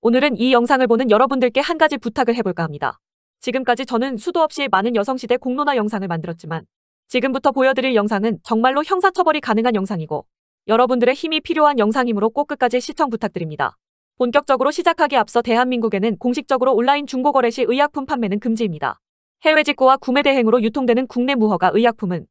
오늘은 이 영상을 보는 여러분들께 한 가지 부탁을 해볼까 합니다. 지금까지 저는 수도 없이 많은 여성시대 공론화 영상을 만들었지만 지금부터 보여드릴 영상은 정말로 형사처벌이 가능한 영상이고 여러분들의 힘이 필요한 영상이므로 꼭 끝까지 시청 부탁드립니다. 본격적으로 시작하기 앞서 대한민국에는 공식적으로 온라인 중고거래 시 의약품 판매는 금지입니다. 해외 직구와 구매 대행으로 유통되는 국내 무허가 의약품은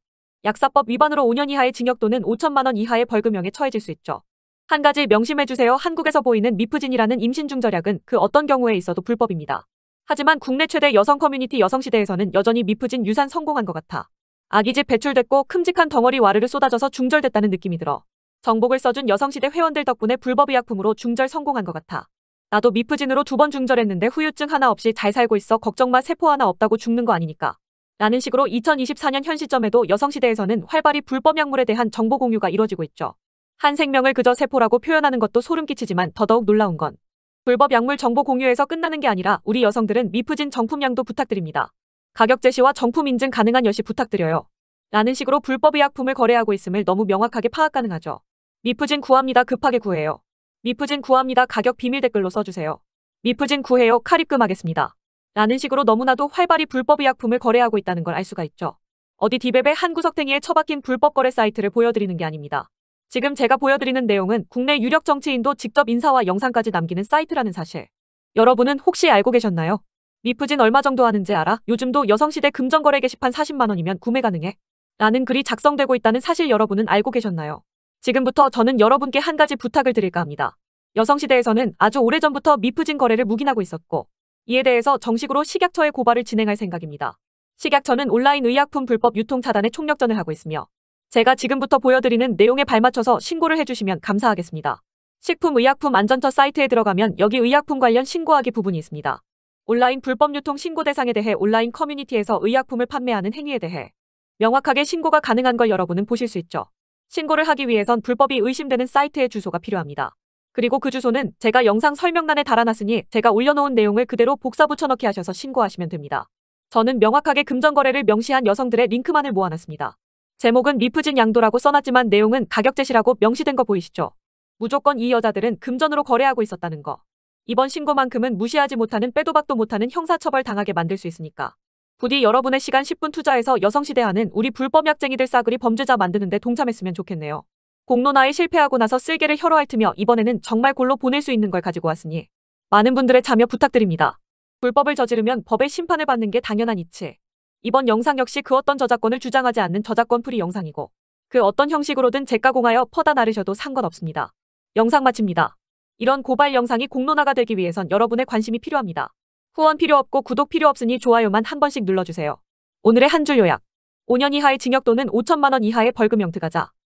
약사법 위반으로 5년 이하의 징역 또는 5천만 원 이하의 벌금형에 처해질 수 있죠. 한 가지 명심해주세요. 한국에서 보이는 미프진이라는 임신 중 절약은 그 어떤 경우에 있어도 불법입니다. 하지만 국내 최대 여성 커뮤니티 여성시대에서는 여전히 미프진 유산 성공한 것 같아. 아기집 배출됐고 큼직한 덩어리 와르르 쏟아져서 중절됐다는 느낌이 들어. 정복을 써준 여성시대 회원들 덕분에 불법 의약품으로 중절 성공한 것 같아. 나도 미프진으로 두 번 중절했는데 후유증 하나 없이 잘 살고 있어 걱정마 세포 하나 없다고 죽는 거 아니니까. 라는 식으로 2024년 현 시점에도 여성시대에서는 활발히 불법 약물에 대한 정보 공유가 이뤄지고 있죠. 한 생명을 그저 세포라고 표현하는 것도 소름 끼치지만 더더욱 놀라운 건 불법 약물 정보 공유에서 끝나는 게 아니라 우리 여성들은 미프진 정품량도 부탁드립니다. 가격 제시와 정품 인증 가능한 여시 부탁드려요. 라는 식으로 불법 의약품을 거래하고 있음을 너무 명확하게 파악 가능하죠. 미프진 구합니다. 급하게 구해요. 미프진 구합니다. 가격 비밀 댓글로 써주세요. 미프진 구해요. 카립끔하겠습니다 라는 식으로 너무나도 활발히 불법 의약품을 거래하고 있다는 걸 알 수가 있죠. 어디 디벨의 한 구석탱이에 처박힌 불법 거래 사이트를 보여드리는 게 아닙니다. 지금 제가 보여드리는 내용은 국내 유력 정치인도 직접 인사와 영상까지 남기는 사이트라는 사실. 여러분은 혹시 알고 계셨나요? 미프진 얼마 정도 하는지 알아? 요즘도 여성시대 금전거래 게시판 40만원이면 구매 가능해. 라는 글이 작성되고 있다는 사실 여러분은 알고 계셨나요? 지금부터 저는 여러분께 한 가지 부탁을 드릴까 합니다. 여성시대에서는 아주 오래전부터 미프진 거래를 묵인하고 있었고 이에 대해서 정식으로 식약처에 고발을 진행할 생각입니다. 식약처는 온라인 의약품 불법 유통 차단에 총력전을 하고 있으며 제가 지금부터 보여드리는 내용에 발맞춰서 신고를 해주시면 감사하겠습니다. 식품의약품안전처 사이트에 들어가면 여기 의약품 관련 신고하기 부분이 있습니다. 온라인 불법 유통 신고 대상에 대해 온라인 커뮤니티에서 의약품을 판매하는 행위에 대해 명확하게 신고가 가능한 걸 여러분은 보실 수 있죠. 신고를 하기 위해선 불법이 의심되는 사이트의 주소가 필요합니다. 그리고 그 주소는 제가 영상 설명란에 달아놨으니 제가 올려놓은 내용을 그대로 복사 붙여넣기 하셔서 신고하시면 됩니다. 저는 명확하게 금전거래를 명시한 여성들의 링크만을 모아놨습니다. 제목은 미프진 양도라고 써놨지만 내용은 가격 제시라고 명시된 거 보이시죠? 무조건 이 여자들은 금전으로 거래하고 있었다는 거. 이번 신고만큼은 무시하지 못하는 빼도 박도 못하는 형사처벌 당하게 만들 수 있으니까. 부디 여러분의 시간 10분 투자해서 여성시대하는 우리 불법약쟁이들 싸그리 범죄자 만드는 데 동참했으면 좋겠네요. 공론화에 실패하고 나서 쓸개를 혀로 핥으며 이번에는 정말 골로 보낼 수 있는 걸 가지고 왔으니 많은 분들의 참여 부탁드립니다. 불법을 저지르면 법의 심판을 받는 게 당연한 이치. 이번 영상 역시 그 어떤 저작권을 주장하지 않는 저작권 프리 영상이고 그 어떤 형식으로든 재가공하여 퍼다 나르셔도 상관없습니다. 영상 마칩니다. 이런 고발 영상이 공론화가 되기 위해선 여러분의 관심이 필요합니다. 후원 필요 없고 구독 필요 없으니 좋아요만 한 번씩 눌러주세요. 오늘의 한 줄 요약. 5년 이하의 징역 또는 5천만 원 이하의 벌금 형태가자